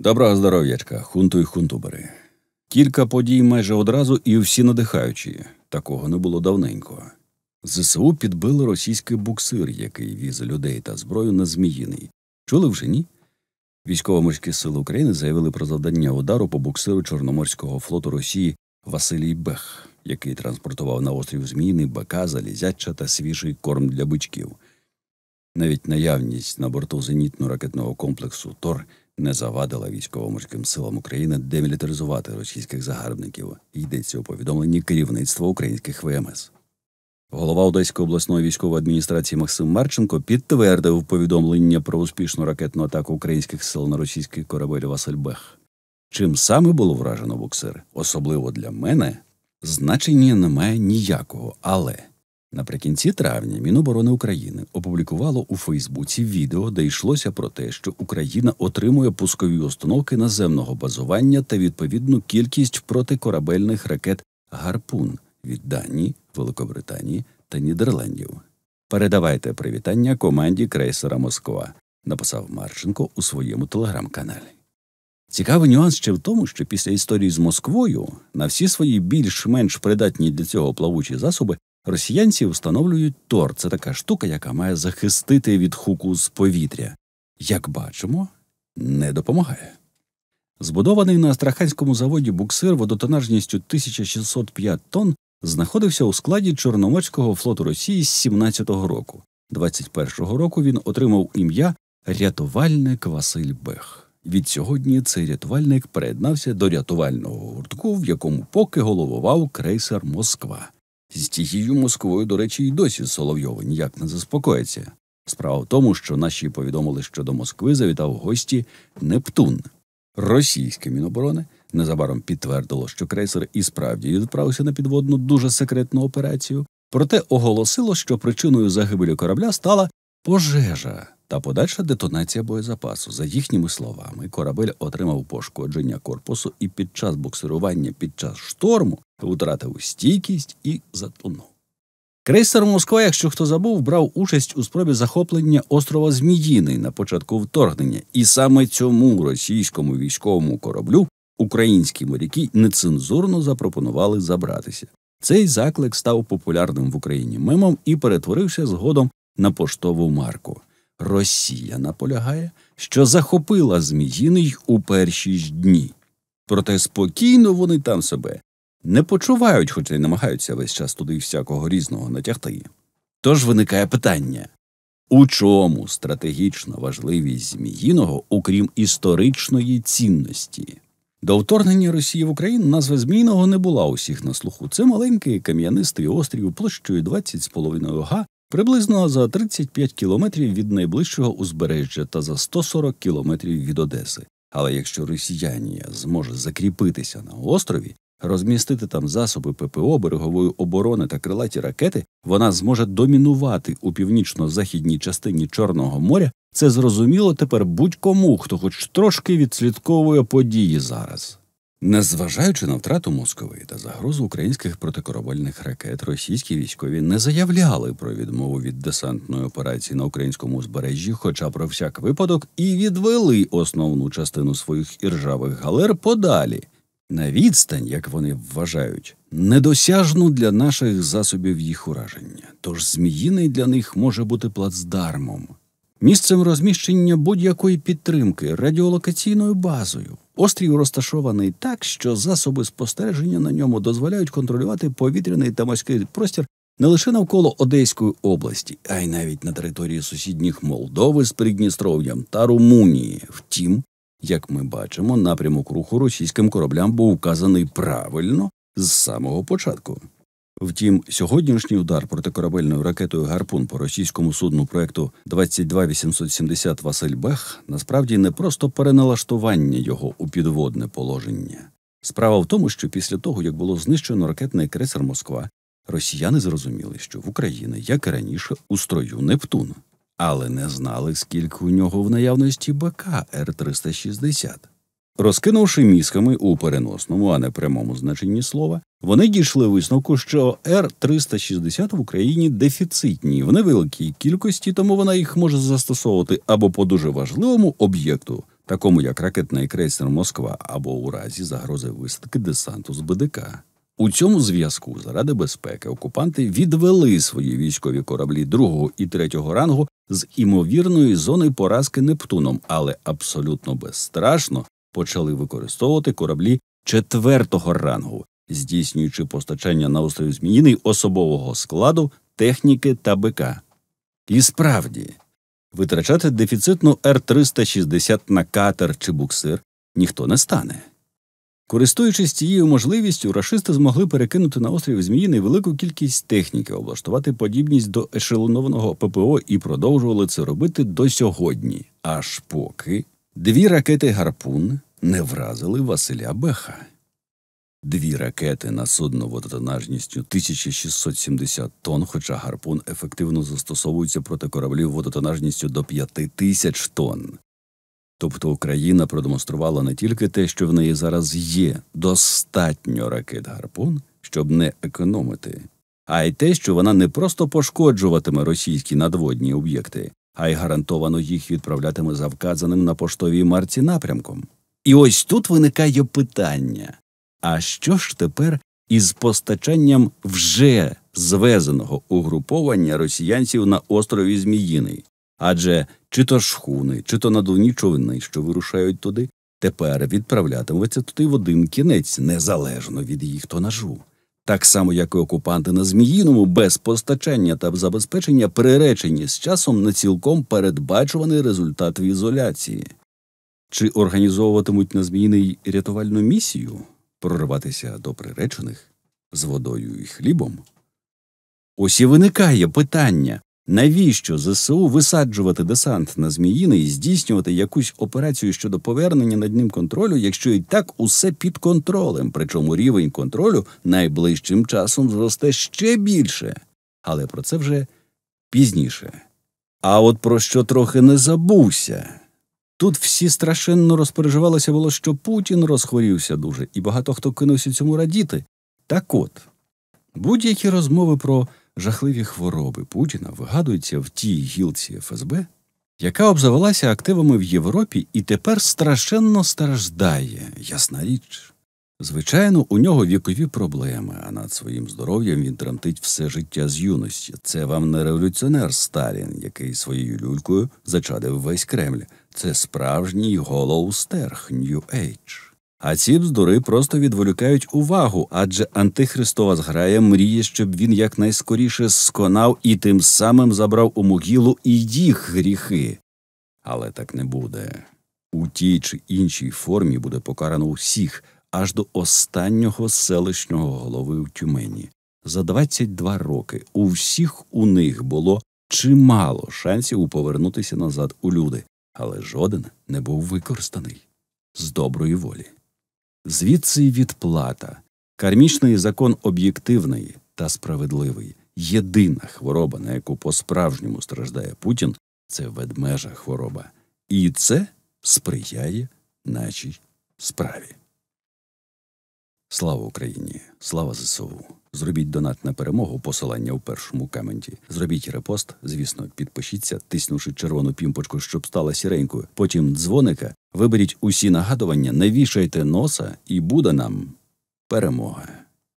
Доброго здоров'ячка, хунту й хунтубери. Кілька подій майже одразу і всі надихаючі. Такого не було давненько. ЗСУ підбили російський буксир, який віз людей та зброю на Зміїний. Чули вже ні? Військово-морські сили України заявили про завдання удару по буксиру Чорноморського флоту Росії Василій Бех, який транспортував на острів Зміїний бака, залізяча та свіжий корм для бичків. Навіть наявність на борту зенітно-ракетного комплексу Тор не завадила військово-морським силам України демілітаризувати російських загарбників. Йдеться у повідомленні керівництва українських ВМС. Голова Одеської обласної військової адміністрації Максим Марченко підтвердив повідомлення про успішну ракетну атаку українських сил на російський корабель Васильбех. Чим саме було вражено буксир, особливо для мене, значення немає ніякого, але. Наприкінці травня Міноборони України опублікувало у Фейсбуці відео, де йшлося про те, що Україна отримує пускові установки наземного базування та відповідну кількість протикорабельних ракет гарпун від Данії, Великобританії та Нідерландів. Передавайте привітання команді крейсера Москва, написав Марченко у своєму телеграм-каналі. Цікавий нюанс ще в тому, що після історії з Москвою на всі свої більш-менш придатні для цього плавучі засоби Росіянці встановлюють тор це така штука, яка має захистити від хуку з повітря. Як бачимо, не допомагає. Збудований на астраханському заводі буксир водотонажністю 1605 тонн знаходився у складі Чорноморського флоту Росії з 17-го року. 21-го року він отримав ім'я рятувальник Василь Бех. Від сьогодні цей рятувальник переєднався до рятувального гуртку, в якому поки головував крейсер Москва. З тією Москвою, до речі, й досі Соловйова ніяк не заспокоїться. Справа в тому, що наші повідомили, що до Москви завітав гості Нептун. Російське Міноборони незабаром підтвердило, що крейсер і справді відправився на підводну дуже секретну операцію, проте оголосило, що причиною загибелі корабля стала пожежа та подальша детонація боєзапасу. За їхніми словами, корабель отримав пошкодження корпусу і під час буксирування під час шторму втратив стійкість і затонув. Крейсер Москва, якщо хто забув, брав участь у спробі захоплення острова Зміїний на початку вторгнення, і саме цьому російському військовому кораблю українські моряки нецензурно запропонували забратися. Цей заклик став популярним в Україні мемом і перетворився згодом на поштову марку. Росія наполягає, що захопила Зміїний у перші ж дні. Проте спокійно вони там себе не почувають, хоча й намагаються весь час туди всякого різного натягти. Тож виникає питання у чому стратегічна важливість Зміїного, окрім історичної цінності? До вторгнення Росії в Україну назва Змійного не була усіх на слуху. Це маленький кам'янистий острів площею 20,5 га приблизно за 35 кілометрів від найближчого узбережжя та за 140 кілометрів від Одеси. Але якщо Росіянія зможе закріпитися на острові, розмістити там засоби ППО, берегової оборони та крилаті ракети, вона зможе домінувати у північно-західній частині Чорного моря. Це зрозуміло тепер будь-кому, хто хоч трошки відслідковує події зараз. Незважаючи на втрату Москви та загрозу українських протикорабельних ракет, російські військові не заявляли про відмову від десантної операції на українському узбережжі, хоча про всяк випадок і відвели основну частину своїх іржавих галер подалі. На відстань, як вони вважають, недосяжну для наших засобів їх ураження, тож зміїний для них може бути плацдармом, місцем розміщення будь-якої підтримки радіолокаційною базою, Острів розташований так, що засоби спостереження на ньому дозволяють контролювати повітряний та морський простір не лише навколо Одеської області, а й навіть на території сусідніх Молдови з Придністров'ям та Румунії. Втім, як ми бачимо, напрямок руху російським кораблям був указаний правильно з самого початку. Втім, сьогоднішній удар протикорабельною ракетою гарпун по російському судну проекту 22870 Василь Бех насправді не просто переналаштування його у підводне положення. Справа в тому, що після того, як було знищено ракетний крейсер Москва, росіяни зрозуміли, що в Україні, як і раніше, у строю Нептун, але не знали, скільки у нього в наявності БК Р 360 Розкинувши мізками у переносному, а не прямому значенні слова, вони дійшли висновку, що r 360 в Україні дефіцитні в невеликій кількості, тому вона їх може застосовувати або по дуже важливому об'єкту, такому як ракетний крейсер Москва, або у разі загрози висадки десанту з БДК. У цьому зв'язку заради безпеки окупанти відвели свої військові кораблі другого і третього рангу з імовірної зони поразки Нептуном, але абсолютно безстрашно почали використовувати кораблі четвертого рангу здійснюючи постачання на острів Зміїний особового складу, техніки та БК. І справді, витрачати дефіцитну Р 360 на катер чи буксир ніхто не стане. Користуючись цією можливістю, рашисти змогли перекинути на острів Зміїний велику кількість техніки, облаштувати подібність до ешелонованого ППО і продовжували це робити до сьогодні, аж поки дві ракети гарпун не вразили Василя Беха дві ракети на судно водотонажністю 1670 тонн, хоча гарпун ефективно застосовується проти кораблів водотонажністю до 5000 тонн. Тобто Україна продемонструвала не тільки те, що в неї зараз є достатньо ракет гарпун, щоб не економити, а й те, що вона не просто пошкоджуватиме російські надводні об'єкти, а й гарантовано їх відправлятиме за вказаним на поштовій марці напрямком. І ось тут виникає питання а що ж тепер із постачанням вже звезеного угруповання росіянців на острові Зміїний? Адже чи то шхуни, чи то надувні човни, що вирушають туди, тепер відправлятимуться туди в один кінець, незалежно від їх тонажу. Так само, як і окупанти на Зміїному, без постачання та забезпечення приречені з часом на цілком передбачуваний результат в ізоляції. Чи організовуватимуть на Зміїний рятувальну місію? прорватися до приречених з водою і хлібом. Ось і виникає питання, навіщо ЗСУ висаджувати десант на Зміїни і здійснювати якусь операцію щодо повернення над ним контролю, якщо і так усе під контролем, причому рівень контролю найближчим часом зросте ще більше, але про це вже пізніше. А от про що трохи не забувся. Тут всі страшенно розпереживалися було, що Путін розхворівся дуже, і багато хто кинувся цьому радіти. Так от будь-які розмови про жахливі хвороби Путіна вигадуються в тій гілці ФСБ, яка обзавелася активами в Європі і тепер страшенно страждає, ясна річ. Звичайно, у нього вікові проблеми, а над своїм здоров'ям він тремтить все життя з юності. Це вам не революціонер Сталін, який своєю люлькою зачадив весь Кремль. Це справжній голоустерх Нью-Ейдж. А ці бздури просто відволікають увагу, адже Антихристова зграя мріє, щоб він якнайскоріше сконав і тим самим забрав у могилу і їх гріхи. Але так не буде. У тій чи іншій формі буде покарано усіх аж до останнього селищного голови в Тюмені. За 22 роки у всіх у них було чимало шансів повернутися назад у люди але жоден не був використаний з доброї волі. Звідси відплата, кармічний закон об'єктивний та справедливий. Єдина хвороба, на яку по-справжньому страждає Путін, це ведмежа хвороба, і це сприяє нашій справі. Слава Україні! Слава ЗСУ! Зробіть донат на перемогу. Посилання у першому коменті. Зробіть репост. Звісно, підпишіться, тиснувши червону пімпочку, щоб стала сіренькою. Потім дзвоника. Виберіть усі нагадування, навішайте носа, і буде нам перемога.